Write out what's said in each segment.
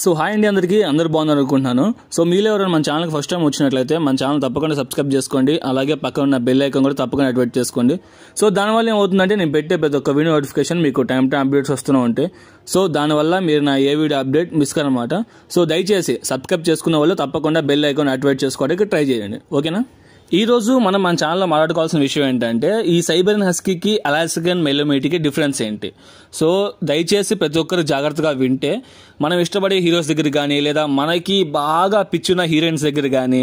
so hi అండి అందరికీ అందరు బాగున్నారు అనుకుంటున్నాను సో మీలో ఎవరైనా మన ఛానల్కి ఫస్ట్ టైం వచ్చినట్లయితే మన ఛానల్ తప్పకుండా సబ్స్క్రైబ్ చేసుకోండి అలాగే పక్కన ఉన్న బెల్ ఐకన్ కూడా తప్పకుండా యాక్టివేట్ చేసుకోండి సో దానివల్ల ఏమవుతుందంటే నేను పెట్టే ప్రతి ఒక్క వీడియో నోటిఫికేషన్ మీకు టైం టైం అప్డేట్స్ వస్తూనే ఉంటాయి సో దానివల్ల మీరు నా ఏ వీడియో అప్డేట్ మిస్ అనమాట సో దయచేసి సబ్స్క్రైబ్ చేసుకున్న వాళ్ళు తప్పకుండా బెల్ ఐకన్ యాక్టివేట్ చేసుకోవడానికి ట్రై చేయండి ఓకేనా ఈరోజు మనం మన ఛానల్లో మాట్లాడుకోవాల్సిన విషయం ఏంటంటే ఈ సైబరిన్ హస్కీకి అలాస్కన్ మెలోమీటికి డిఫరెన్స్ ఏంటి సో దయచేసి ప్రతి ఒక్కరు జాగ్రత్తగా వింటే మనం ఇష్టపడే హీరోస్ దగ్గర కానీ లేదా మనకి బాగా పిచ్చున్న హీరోయిన్స్ దగ్గర కానీ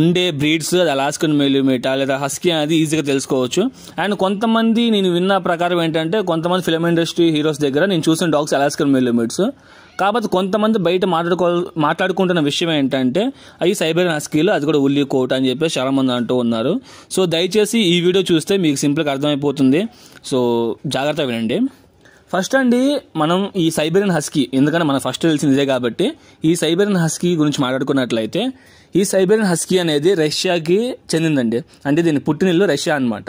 ఉండే బ్రీడ్స్ అది అలాస్కన్ మెల్యూమీట లేదా హస్కీ అనేది ఈజీగా తెలుసుకోవచ్చు అండ్ కొంతమంది నేను విన్న ప్రకారం ఏంటంటే కొంతమంది ఫిలిం ఇండస్ట్రీ హీరోస్ దగ్గర నేను చూసిన డాగ్స్ అలాస్కన్ మెల్యూమీట్స్ కాకపోతే కొంతమంది బయట మాట్లాడుకో మాట్లాడుకుంటున్న విషయం ఏంటంటే అవి సైబర్ హస్కీలు అది కూడా ఉల్లి కోట్ అని చెప్పేసి చాలామంది అంటూ ఉన్నారు సో దయచేసి ఈ వీడియో చూస్తే మీకు సింపుల్గా అర్థమైపోతుంది సో జాగ్రత్త వినండి ఫస్ట్ అండి మనం ఈ సైబేరియన్ హస్కీ ఎందుకంటే మనం ఫస్ట్ తెలిసింది ఇదే కాబట్టి ఈ సైబేరియన్ హస్కీ గురించి మాట్లాడుకున్నట్లయితే ఈ సైబేరియన్ హస్కీ అనేది రష్యాకి చెందిందండి అంటే దీని పుట్టినిల్లు రష్యా అనమాట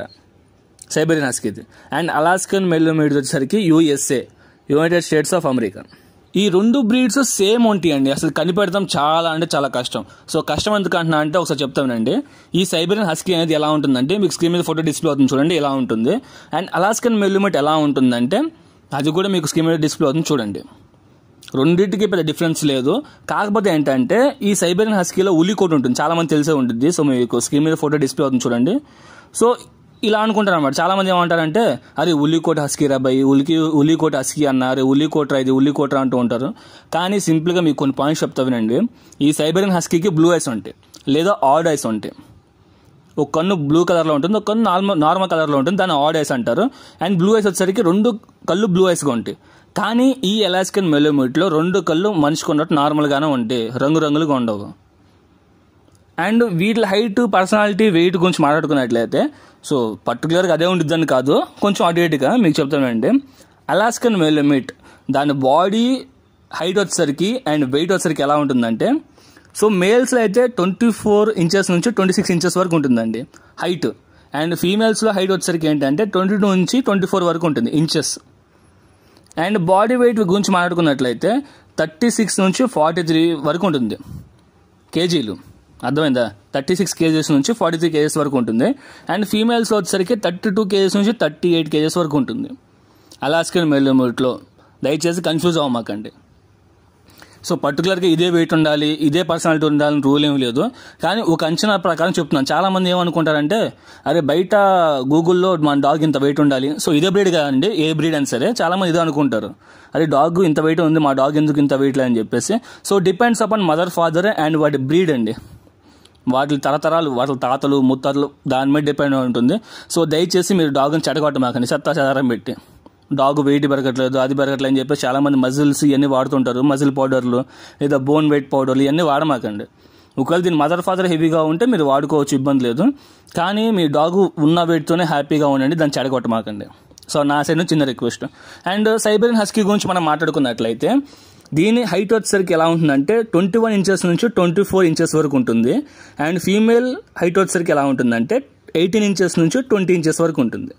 సైబేరియన్ హస్కీది అండ్ అలాస్కన్ మెల్లోమీడ్ వచ్చేసరికి USA United States of America ఈ రెండు బ్రీడ్స్ సేమ్ ఉంటాయి అండి అసలు కనిపెడతాం చాలా అంటే చాలా కష్టం సో కష్టం ఎందుకంటున్నా అంటే ఒకసారి చెప్తానండి ఈ సైబరియన్ హస్కీ అనేది ఎలా ఉంటుందంటే మీకు స్క్రీన్ మీద ఫోటో డిస్ప్లే అవుతుంది చూడండి ఎలా ఉంటుంది అండ్ అలాస్కన్ మెల్లుమెట్ ఎలా ఉంటుందంటే అది కూడా మీకు స్క్రీన్ మీద డిస్ప్లే అవుతుంది చూడండి రెండింటికి పెద్ద డిఫరెన్స్ లేదు కాకపోతే ఏంటంటే ఈ సైబరియన్ హస్కీలో ఉలి ఉంటుంది చాలామంది తెలిసే ఉంటుంది సో మీకు స్క్రీన్ మీద ఫోటో డిస్ప్లే అవుతుంది చూడండి సో ఇలా అనుకుంటారు అనమాట చాలామంది ఏమంటారంటే అరే ఉల్లికోట హస్కీ రాబాయి ఉలికి ఉల్లికోట హస్కీ అన్నారు ఉల్లికోట్రా ఇది ఉల్లికోట్రా అంటూ ఉంటారు కానీ సింపుల్గా మీకు కొన్ని పాయింట్స్ చెప్తా వినండి ఈ సైబరియన్ హస్కీకి బ్లూ ఐస్ ఉంటాయి లేదా ఆడ్ ఐస్ ఉంటాయి ఒక కన్ను బ్లూ కలర్లో ఉంటుంది ఒక కన్ను నార్మల్ నార్మల్ కలర్లో ఉంటుంది దాన్ని ఆడ్ ఐస్ అంటారు అండ్ బ్లూ ఐస్ వచ్చేసరికి రెండు కళ్ళు బ్లూ ఐస్గా ఉంటాయి కానీ ఈ ఎలాస్కన్ మెలోమీట్లో రెండు కళ్ళు మనిషికి ఉన్నట్టు నార్మల్గానే ఉంటాయి రంగురంగులుగా ఉండవు అండ్ వీళ్ళ హైట్ పర్సనాలిటీ వెయిట్ గురించి మాట్లాడుకున్నట్లయితే సో పర్టికులర్గా అదే ఉంటుందని కాదు కొంచెం అటు ఇటుగా మీకు చెప్తానండి అలాస్కన్ మెలమిట్ దాని బాడీ హైట్ వచ్చేసరికి అండ్ వెయిట్ వచ్చేసరికి ఎలా ఉంటుందంటే సో మేల్స్లో అయితే ట్వంటీ ఫోర్ ఇంచెస్ నుంచి ట్వంటీ సిక్స్ ఇంచెస్ వరకు ఉంటుందండి హైట్ అండ్ ఫీమేల్స్లో హైట్ వచ్చేసరికి ఏంటంటే ట్వంటీ టూ నుంచి ట్వంటీ ఫోర్ వరకు ఉంటుంది ఇంచెస్ అండ్ బాడీ వెయిట్ గురించి మాట్లాడుకున్నట్లయితే థర్టీ సిక్స్ నుంచి ఫార్టీ త్రీ వరకు ఉంటుంది కేజీలు అర్థమైందా థర్టీ సిక్స్ కేజెస్ నుంచి ఫార్టీ త్రీ కేజెస్ వరకు ఉంటుంది అండ్ ఫీమేల్స్ వచ్చేసరికి థర్టీ టూ కేజెస్ నుంచి థర్టీ ఎయిట్ కేజెస్ వరకు ఉంటుంది అలాస్కన్ మెల్లమూట్లో దయచేసి కన్ఫ్యూజ్ అవ్వమాకండి సో పర్టికులర్గా ఇదే వెయిట్ ఉండాలి ఇదే పర్సనాలిటీ ఉండాలని రూల్ ఏమి లేదు కానీ ఒక అంచనా ప్రకారం చెప్తున్నాను చాలామంది ఏమనుకుంటారంటే అరే బయట గూగుల్లో మా డాగ్ ఇంత వెయిట్ ఉండాలి సో ఇదే బ్రీడ్ కదండి ఏ బ్రీడ్ అని సరే చాలామంది ఇదే అనుకుంటారు అరే డాగ్ ఇంత వెయిట్ ఉంది మా డాగ్ ఎందుకు ఇంత వెయిట్ లేదని చెప్పేసి so depends upon mother father and వాటి బ్రీడ్ అండి వాటి తరతరాలు వాటి తాతలు ముత్తాతలు దాని మీద డిపెండ్ ఉంటుంది సో దయచేసి మీరు డాగ్ని చెడగొట్టమాకండి చెత్త చెదారం పెట్టి డాగ్ వెయిట్ పెరగట్లేదు అది పెరగట్లేదు అని చెప్పి చాలామంది మజిల్స్ ఇవన్నీ వాడుతుంటారు మజిల్ పౌడర్లు లేదా బోన్ వెయిట్ పౌడర్లు ఇవన్నీ వాడమాకండి ఒకవేళ దీని మదర్ ఫాదర్ హెవీగా ఉంటే మీరు వాడుకోవచ్చు ఇబ్బంది లేదు కానీ మీ డాగ్ ఉన్న వెయిట్తోనే హ్యాపీగా ఉండండి దాన్ని చెడగొట్టమాకండి సో నా సైడ్ చిన్న రిక్వెస్ట్ అండ్ సైబెరియన్ హస్కీ గురించి మనం మాట్లాడుకున్నట్లయితే దీని హైట్ వచ్చేసరికి ఎలా ఉంటుందంటే ట్వంటీ వన్ ఇంచెస్ నుంచి ట్వంటీ ఫోర్ ఇంచెస్ వరకు ఉంటుంది అండ్ ఫీమేల్ హైట్ వచ్చేసరికి ఎలా ఉంటుందంటే ఎయిటీన్ ఇంచెస్ నుంచి ట్వంటీ ఇంచెస్ వరకు ఉంటుంది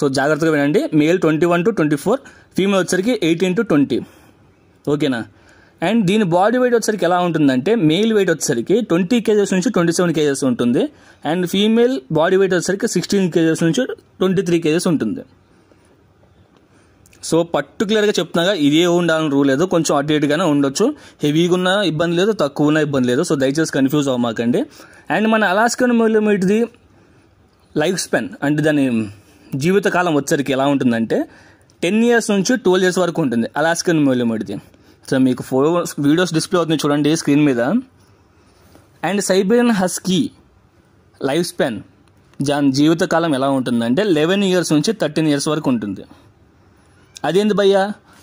సో జాగ్రత్తగా వినండి male twenty one to twenty four female వచ్చరికి ఎయిటీన్ టు ట్వంటీ ఓకేనా అండ్ దీని బాడీ వెయిట్ వచ్చరికి ఎలా ఉంటుందంటే మేల్ వెయిట్ వచ్చరికి ట్వంటీ కేజెస్ నుంచి ట్వంటీ సెవెన్ కేజెస్ ఉంటుంది అండ్ ఫీమేల్ బాడీ వెయిట్ వచ్చరికి సిక్స్టీన్ కేజెస్ నుంచి ట్వంటీ త్రీ కేజెస్ ఉంటుంది సో పర్టికులర్గా చెప్తున్నాగా ఇదే ఉండాలని రూల్ లేదు కొంచెం అటు ఇటుగానే ఉండొచ్చు హెవీగా ఉన్న ఇబ్బంది లేదు తక్కువ ఉన్న ఇబ్బంది లేదు సో దయచేసి కన్ఫ్యూజ్ అవ్వమాకండి అండ్ మన అలాస్కన్ మీటిది లైఫ్ స్పెన్ అంటే దాని జీవితకాలం వచ్చరికి ఎలా ఉంటుందంటే టెన్ ఇయర్స్ నుంచి ట్వెల్వ్ ఇయర్స్ వరకు ఉంటుంది అలాస్కన్ మీటిది సో మీకు ఫో వీడియోస్ డిస్ప్లే అవుతుంది చూడండి స్క్రీన్ మీద and Siberian husky life span దాని జీవితకాలం ఎలా ఉంటుందంటే లెవెన్ ఇయర్స్ నుంచి థర్టీన్ ఇయర్స్ వరకు ఉంటుంది అదేంది భయ్యా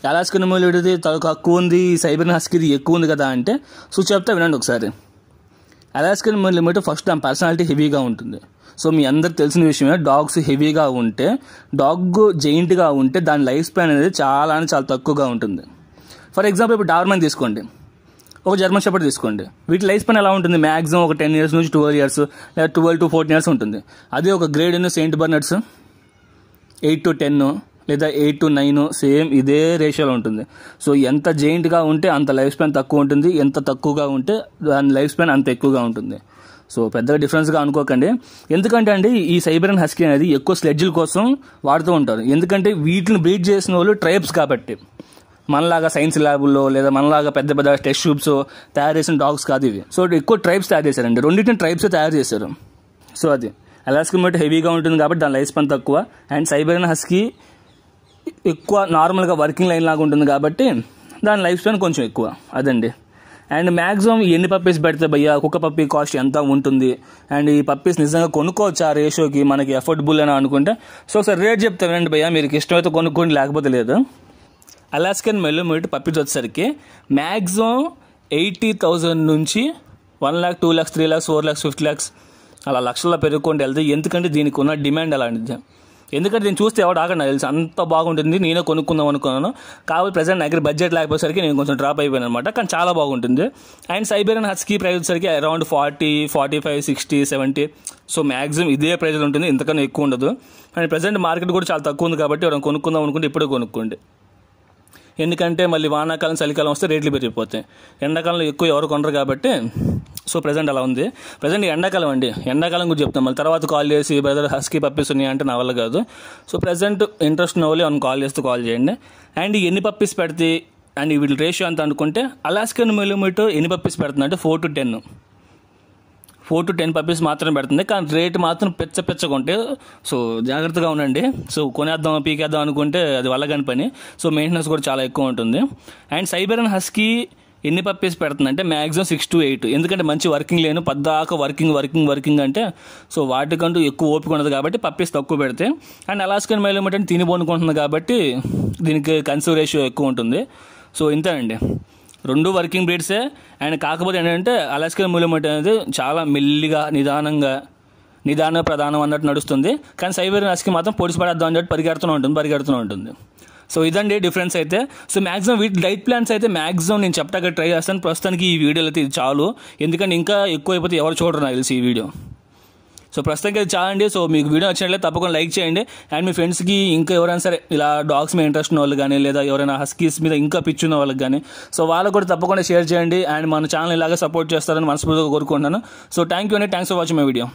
అలాస్కన్ మూలిటీ తక్కువ ఉంది సైబర్ హస్కిది ఎక్కువ ఉంది కదా అంటే సో చెప్తా వినండి ఒకసారి అలాస్కన్ మీద ఫస్ట్ టైం పర్సనాలిటీ హెవీగా ఉంటుంది సో మీ అందరికి తెలిసిన విషయమే డాగ్స్ హెవీగా ఉంటే డాగ్ జెయింట్గా ఉంటే దాని లైఫ్ స్పాన్ అనేది చాలా అంటే చాలా తక్కువగా ఉంటుంది ఫర్ ఎగ్జాంపుల్ ఇప్పుడు డార్మన్ తీసుకోండి ఒక జర్మన్ షెపర్డ్ తీసుకోండి వీటి లైఫ్ స్పాన్ ఎలా ఉంటుంది మ్యాక్సిమం ఒక టెన్ ఇయర్స్ నుంచి ట్వెల్వ్ ఇయర్స్ లేదా ట్వెల్వ్ టు ఫోర్టీన్ ఇయర్స్ ఉంటుంది అదే ఒక great Saint Bernards eight to ten లేదా ఎయిట్ టు నైన్ సేమ్ ఇదే రేషియోలో ఉంటుంది సో ఎంత జెయింట్గా ఉంటే అంత లైఫ్ స్పాన్ తక్కువ ఉంటుంది ఎంత తక్కువగా ఉంటే దాని లైఫ్ స్పాన్ అంత ఎక్కువగా ఉంటుంది సో పెద్దగా డిఫరెన్స్గా అనుకోకండి ఎందుకంటే అండి ఈ సైబరన్ హస్కీ అనేది ఎక్కువ స్లెడ్జ్ల కోసం వాడుతూ ఉంటారు ఎందుకంటే వీటిని బ్రీడ్ చేసిన వాళ్ళు ట్రైబ్స్ కాబట్టి మనలాగా సైన్స్ ల్యాబ్లో లేదా మనలాగా పెద్ద పెద్ద టెస్ట్ ట్యూబ్స్ తయారు చేసిన డాగ్స్ కాదు ఇవి సో ఎక్కువ ట్రైబ్స్ తయారు చేశారండి రెండింటిని ట్రైబ్స్ తయారు చేశారు సో అది అలాస్కి మట్టి హెవీగా ఉంటుంది కాబట్టి దాని లైఫ్ స్పాన్ తక్కువ అండ్ సైబరన్ హస్కీ ఎక్కువ నార్మల్గా వర్కింగ్ లైన్ లాగా ఉంటుంది కాబట్టి దాని లైఫ్ స్పాన్ కొంచెం ఎక్కువ అదండి అండ్ మ్యాక్సిమం ఎన్ని పప్పీస్ పెడితే భయ్య ఒక్కొక్క పప్పీ కాస్ట్ ఎంత ఉంటుంది అండ్ ఈ పప్పీస్ నిజంగా కొనుక్కోవచ్చు ఆ రేషోకి మనకి అఫోర్డబుల్ అని అనుకుంటే సో ఒకసారి రేట్ చెప్తా రండి భయ్యా మీకు ఇష్టమైతే కొనుక్కోండి లేకపోతే లేదు అలాస్కన్ మెల్లోమీట్ పప్పీస్ వచ్చేసరికి మ్యాక్సిమం ఎయిటీ థౌజండ్ నుంచి one lakh two lakhs three lakhs four lakhs fifty lakhs అలా లక్షల్లో పెరుగుకుంటూ వెళ్తే ఎందుకంటే దీనికి ఉన్న డిమాండ్ అలాంటిది ఎందుకంటే నేను చూస్తే ఎవరు ఆగండి నాకు తెలుసు అంత బాగుంటుంది నేనే కొనుక్కుందాం అనుకున్నాను కాబట్టి ప్రజెంట్ నా దగ్గర బడ్జెట్ లేకపోయేసరికి నేను కొంచెం డ్రాప్ అయిపోయాను అనమాట కానీ చాలా బాగుంటుంది అండ్ సైబేరియన్ హస్కీ ప్రైస్ వచ్చేసరికి around forty forty five sixty seventy so maximum ఇదే ప్రైజ్లో ఉంటుంది ఇంతకన్నా ఎక్కువ ఉండదు అండ్ ప్రజెంట్ మార్కెట్ కూడా చాలా తక్కువ ఉంది కాబట్టి ఎవరైనా కొనుక్కుందాం అనుకుంటే ఇప్పుడే కొనుక్కోండి ఎందుకంటే మళ్ళీ వానాకాలం చలికాలం వస్తే రేట్లు పెరిగిపోతాయి ఎండాకాలంలో ఎక్కువ ఎవరు కొనరు కాబట్టి సో ప్రజెంట్ అలా ఉంది ప్రజెంట్ ఎండాకాలం అండి ఎండాకాలం గురించి చెప్తాం మళ్ళీ తర్వాత కాల్ చేసి బ్రదర్ హస్కీ పప్పీస్ ఉన్నాయి అంటే నా వల్ల కాదు సో ప్రజెంట్ ఇంట్రెస్ట్ నోలే అని కాల్ చేస్తూ కాల్ చేయండి అండ్ ఎన్ని పప్పీస్ పెడితే అండ్ వీటి రేషియో అంత అనుకుంటే అలాస్కన్ మిలిమీటర్ ఎన్ని పప్పీస్ పెడుతుంది అంటే four to ten four to ten puppies మాత్రమే పెడుతుంది కానీ రేట్ మాత్రం పెచ్చ పెచ్చగా ఉంటే సో జాగ్రత్తగా ఉండండి సో కొనేద్దాం పీకేద్దాం అనుకుంటే అది వల్ల కాని పని సో మెయింటెనెన్స్ కూడా చాలా ఎక్కువ ఉంటుంది అండ్ సైబర్ హస్కీ ఎన్ని పప్పీస్ పెడుతుందంటే మ్యాక్సిమం సిక్స్ టు ఎయిట్ ఎందుకంటే మంచి వర్కింగ్ లేను పద్దాక వర్కింగ్ వర్కింగ్ వర్కింగ్ అంటే సో వాటికంటూ ఎక్కువ ఓపిక ఉండదు కాబట్టి పప్పీస్ తక్కువ పెడితే అండ్ అలాస్కన్ మైలు అంటే తిని పోనుకుంటుంది కాబట్టి దీనికి కన్సూమ్ రేషియో ఎక్కువ ఉంటుంది సో ఇంతేనండి రెండు వర్కింగ్ బ్రీడ్సే అండ్ కాకపోతే ఏంటంటే అలాస్కన్ మూలమట్ అనేది చాలా మెల్లిగా నిదానంగా నిదాన ప్రధానం అన్నట్టు నడుస్తుంది కానీ సైబర్ హస్కీ మాత్రం పొడిచి పడేద్దాం అని చెప్పి పరిగెడుతూనే ఉంటుంది పరిగెడుతూనే ఉంటుంది సో ఇదండి డిఫరెన్స్ అయితే సో మ్యాక్సిమం వీటి డైట్ ప్లాన్స్ అయితే మ్యాక్సిమం నేను చెప్పడానికి ట్రై చేస్తాను ప్రస్తుతానికి ఈ వీడియోలు అయితే ఇది చాలు ఎందుకంటే ఇంకా ఎక్కువ అయిపోతే ఎవరు చూడరు నాకు తెలిసి ఈ వీడియో సో ప్రస్తుతానికి అది చాలండి సో మీకు వీడియో నచ్చినట్లయితే తప్పకుండా లైక్ చేయండి అండ్ మీ ఫ్రెండ్స్కి ఇంకా ఎవరైనా సరే ఇలా డాగ్స్ మీద ఇంట్రెస్ట్ ఉన్న వాళ్ళు కానీ లేదా ఎవరైనా హస్కీస్ మీద ఇంకా పిచ్చి ఉన్న వాళ్ళకి కానీ సో వాళ్ళకు కూడా తప్పకుండా షేర్ చేయండి అండ్ మన ఛానల్ ఇలాగే సపోర్ట్ చేస్తారని మనస్ఫూర్తిగా కోరుకుంటున్నాను సో థ్యాంక్ యూ అండి thanks for watching my video